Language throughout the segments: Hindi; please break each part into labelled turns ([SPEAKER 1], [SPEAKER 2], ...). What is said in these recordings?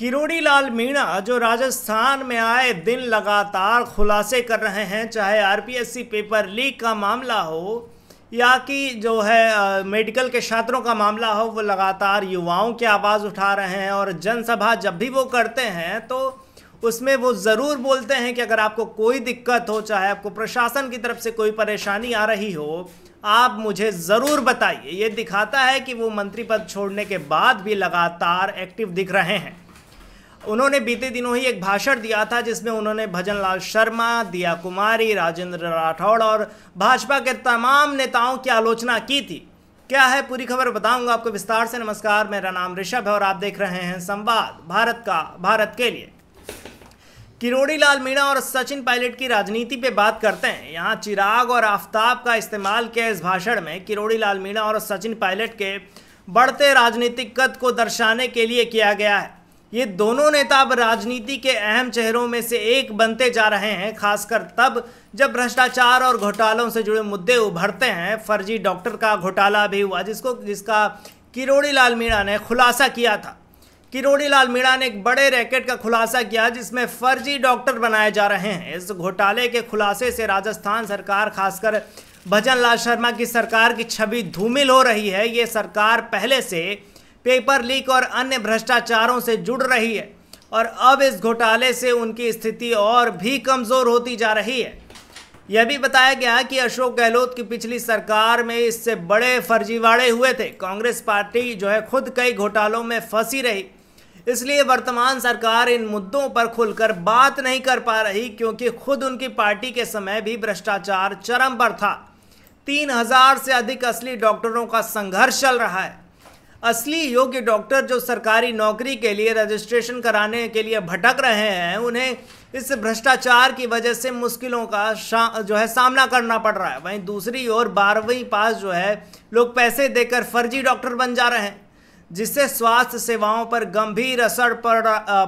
[SPEAKER 1] किरोड़ी लाल मीणा जो राजस्थान में आए दिन लगातार खुलासे कर रहे हैं चाहे आरपीएससी पेपर लीक का मामला हो या कि जो है मेडिकल के छात्रों का मामला हो वो लगातार युवाओं की आवाज़ उठा रहे हैं और जनसभा जब भी वो करते हैं तो उसमें वो ज़रूर बोलते हैं कि अगर आपको कोई दिक्कत हो चाहे आपको प्रशासन की तरफ से कोई परेशानी आ रही हो आप मुझे ज़रूर बताइए ये दिखाता है कि वो मंत्री पद छोड़ने के बाद भी लगातार एक्टिव दिख रहे हैं उन्होंने बीते दिनों ही एक भाषण दिया था जिसमें उन्होंने भजन लाल शर्मा दिया कुमारी राजेंद्र राठौड़ और भाजपा के तमाम नेताओं की आलोचना की थी क्या है पूरी खबर बताऊंगा आपको विस्तार से नमस्कार मेरा नाम ऋषभ है और आप देख रहे हैं संवाद भारत का भारत के लिए किरोड़ी लाल मीणा और सचिन पायलट की राजनीति पे बात करते हैं यहाँ चिराग और आफ्ताब का इस्तेमाल किया इस भाषण में किरोड़ी लाल मीणा और सचिन पायलट के बढ़ते राजनीतिक कद को दर्शाने के लिए किया गया है ये दोनों नेता अब राजनीति के अहम चेहरों में से एक बनते जा रहे हैं खासकर तब जब भ्रष्टाचार और घोटालों से जुड़े मुद्दे उभरते हैं फर्जी डॉक्टर का घोटाला भी हुआ जिसको जिसका किरोड़ी लाल मीणा ने खुलासा किया था किरोड़ी लाल मीणा ने एक बड़े रैकेट का खुलासा किया जिसमें फर्जी डॉक्टर बनाए जा रहे हैं इस घोटाले के खुलासे से राजस्थान सरकार खासकर भजन लाल शर्मा की सरकार की छवि धूमिल हो रही है ये सरकार पहले से पेपर लीक और अन्य भ्रष्टाचारों से जुड़ रही है और अब इस घोटाले से उनकी स्थिति और भी कमज़ोर होती जा रही है यह भी बताया गया कि अशोक गहलोत की पिछली सरकार में इससे बड़े फर्जीवाड़े हुए थे कांग्रेस पार्टी जो है खुद कई घोटालों में फंसी रही इसलिए वर्तमान सरकार इन मुद्दों पर खुलकर बात नहीं कर पा रही क्योंकि खुद उनकी पार्टी के समय भी भ्रष्टाचार चरम पर था तीन हजार से अधिक असली डॉक्टरों का संघर्ष चल रहा है असली योग्य डॉक्टर जो सरकारी नौकरी के लिए रजिस्ट्रेशन कराने के लिए भटक रहे हैं उन्हें इस भ्रष्टाचार की वजह से मुश्किलों का जो है सामना करना पड़ रहा है वहीं दूसरी ओर बारहवीं पास जो है लोग पैसे देकर फर्जी डॉक्टर बन जा रहे हैं जिससे स्वास्थ्य सेवाओं पर गंभीर असर पड़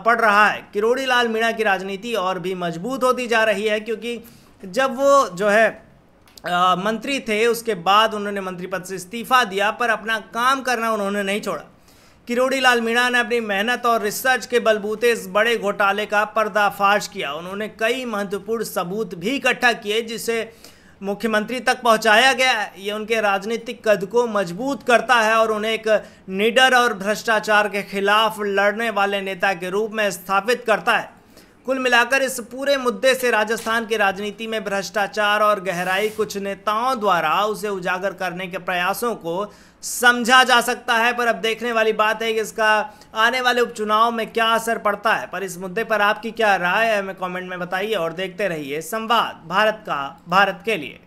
[SPEAKER 1] पड़ रहा है किरोड़ी लाल मीणा की राजनीति और भी मजबूत होती जा रही है क्योंकि जब वो जो है आ, मंत्री थे उसके बाद उन्होंने मंत्री पद से इस्तीफा दिया पर अपना काम करना उन्होंने नहीं छोड़ा किरोड़ी लाल मीणा ने अपनी मेहनत और रिसर्च के बलबूते इस बड़े घोटाले का पर्दाफाश किया उन्होंने कई महत्वपूर्ण सबूत भी इकट्ठा किए जिसे मुख्यमंत्री तक पहुंचाया गया ये उनके राजनीतिक कद को मजबूत करता है और उन्हें एक निडर और भ्रष्टाचार के खिलाफ लड़ने वाले नेता के रूप में स्थापित करता है कुल मिलाकर इस पूरे मुद्दे से राजस्थान की राजनीति में भ्रष्टाचार और गहराई कुछ नेताओं द्वारा उसे उजागर करने के प्रयासों को समझा जा सकता है पर अब देखने वाली बात है कि इसका आने वाले उपचुनाव में क्या असर पड़ता है पर इस मुद्दे पर आपकी क्या राय है हमें कमेंट में बताइए और देखते रहिए संवाद भारत का भारत के लिए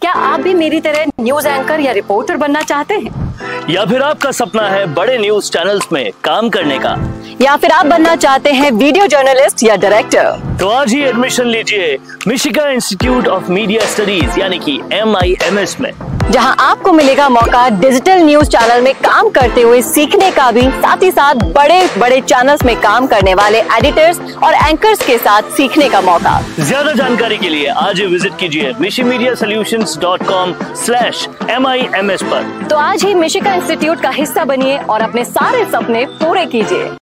[SPEAKER 1] क्या आप भी मेरी तरह न्यूज एंकर या रिपोर्टर
[SPEAKER 2] बनना चाहते हैं या फिर आपका सपना है बड़े न्यूज चैनल्स में काम करने का या फिर आप बनना चाहते हैं वीडियो जर्नलिस्ट या डायरेक्टर तो आज ही एडमिशन लीजिए Mishika institute of media studies यानी कि एम में जहां आपको मिलेगा मौका डिजिटल न्यूज चैनल में काम करते हुए सीखने का भी साथ ही साथ बड़े बड़े चैनल्स में काम करने वाले एडिटर्स और एंकर्स के साथ सीखने का मौका ज्यादा जानकारी के लिए आज ही विजिट कीजिए Mishi media solution dot com slash M I M S आरोप तो आज ही मिशिका इंस्टीट्यूट का हिस्सा बनिए और अपने सारे सपने पूरे कीजिए